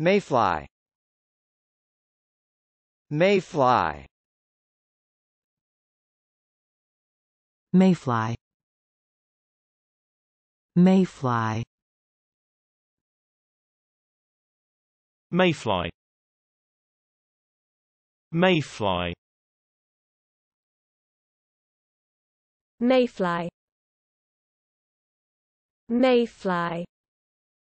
Mayfly Mayfly Mayfly Mayfly Mayfly Mayfly Mayfly Mayfly